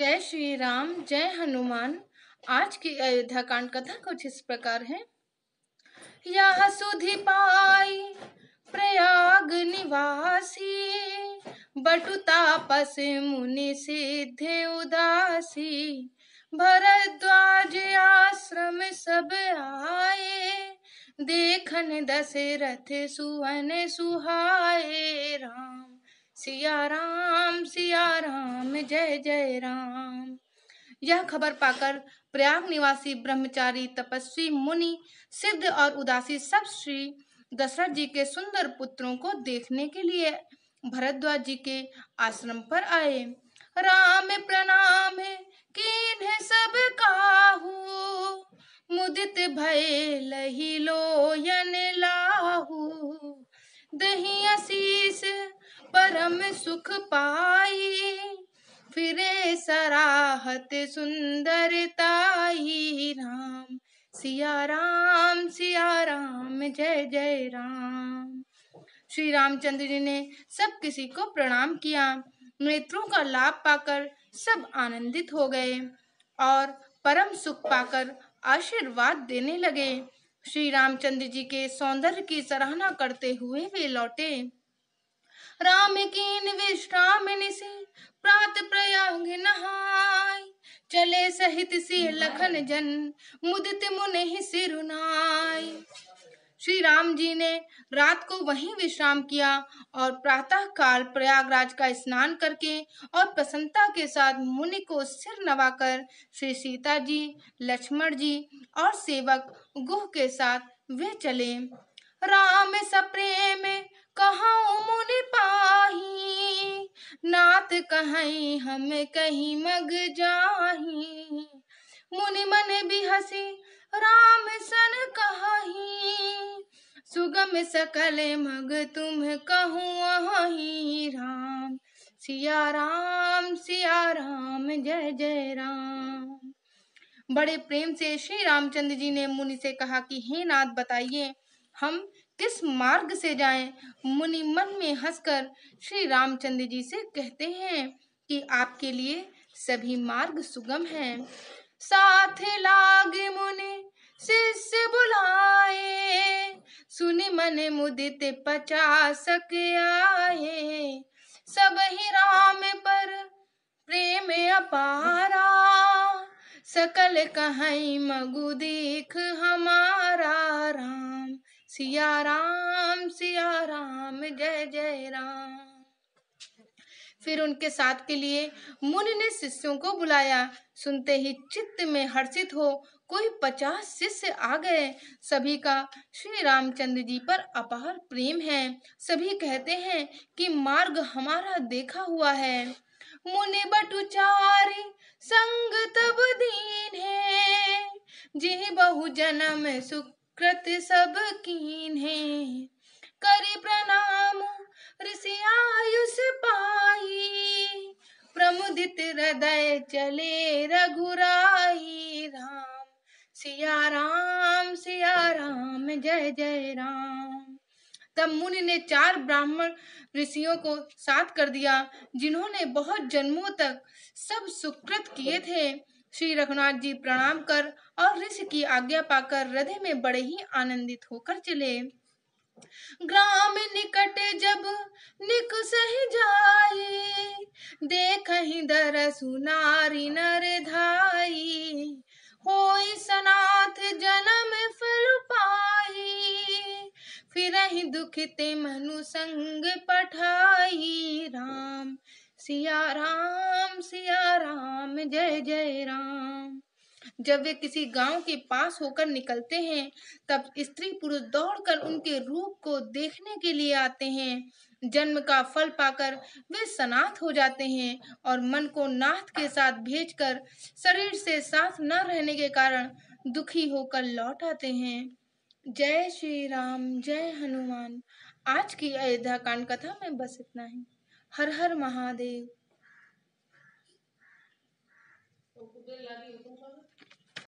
जय श्री राम जय हनुमान आज की अयोध्या कांड कथा कुछ इस प्रकार है यह सुधि पाई प्रयाग निवासी बटु तापस मुनि सिद्ध उदासी भरद्वाज आश्रम सब आए देखन दशरथ सुवन सुहाए राम सिया राम सिया राम जय जय राम यह खबर पाकर प्रयाग निवासी ब्रह्मचारी तपस्वी मुनि सिद्ध और उदासी सब श्री दशरथ जी के सुंदर पुत्रों को देखने के लिए भरद्वाज जी के आश्रम पर आए राम प्रणाम है कीन है सब काहू मुदित भय लही लोयन लाहू दही असी परम सुख पाई फिरे सराहत ताई राम सिया राम सिया राम जय जय राम श्री रामचंद्र जी ने सब किसी को प्रणाम किया नेत्रों का लाभ पाकर सब आनंदित हो गए और परम सुख पाकर आशीर्वाद देने लगे श्री रामचंद्र जी के सौंदर्य की सराहना करते हुए वे लौटे राम कीन विश्राम से प्रात प्रयाग नहाय चले सहित सी लखन जन मुदित मुनि सिरुनाय श्री राम जी ने रात को वहीं विश्राम किया और प्रातः काल प्रयागराज का स्नान करके और प्रसन्नता के साथ मुनि को सिर नवाकर श्री सीता जी लक्ष्मण जी और सेवक गुह के साथ वे चले राम सप्रेम पाही नात कहीं हम कहीं मग जाही मुनि मन भी हसी राम सन कही सुगम सकल मग तुम आही राम सिया राम सिया राम जय जय राम बड़े प्रेम से श्री रामचंद्र जी ने मुनि से कहा कि हे नाथ बताइए हम किस मार्ग से जाएं मुनि मन में हंसकर श्री रामचंद्र जी से कहते हैं कि आपके लिए सभी मार्ग सुगम हैं साथ लाग मुनि शिष्य बुलाए सुन मन मुदित पचासक आए सब ही राम पर प्रेम अपारा सकल कहीं मगु देख हमारा सिया राम सिया राम जय जय राम फिर उनके साथ के लिए मुनि ने शिष्यों को बुलाया सुनते ही चित्त में हर्षित हो कोई पचास शिष्य आ गए सभी का श्री रामचंद्र जी पर अपार प्रेम है सभी कहते हैं कि मार्ग हमारा देखा हुआ है मुनि बटुचारी संग तब दीन है जी बहु जन्म सुख कृत सब कीने करी प्रणाम ऋषि आयुष पाई प्रमुदित हृदय चले रघुराई राम सिया राम सिया राम जय जय राम तब मुनि ने चार ब्राह्मण ऋषियों को साथ कर दिया जिन्होंने बहुत जन्मों तक सब सुकृत किए थे श्री रघुनाथ जी प्रणाम कर और ऋषि की आज्ञा पाकर हृदय में बड़े ही आनंदित होकर चले ग्राम निकट जब निक सही जाए देख दर नारी नर धाई होई सनाथ जन्म फल पाई फिर दुखते मनु संग पठाई राम सिया राम राम सिया राम जय जय राम जब वे किसी गांव के पास होकर निकलते हैं तब स्त्री पुरुष दौड़कर उनके रूप को देखने के लिए आते हैं जन्म का फल पाकर वे सनाथ हो जाते हैं और मन को नाथ के साथ भेजकर शरीर से साथ न रहने के कारण दुखी होकर लौट आते हैं जय श्री राम जय हनुमान आज की अयोध्या कांड कथा में बस इतना ही हर हर महादेव 这里来的有工作。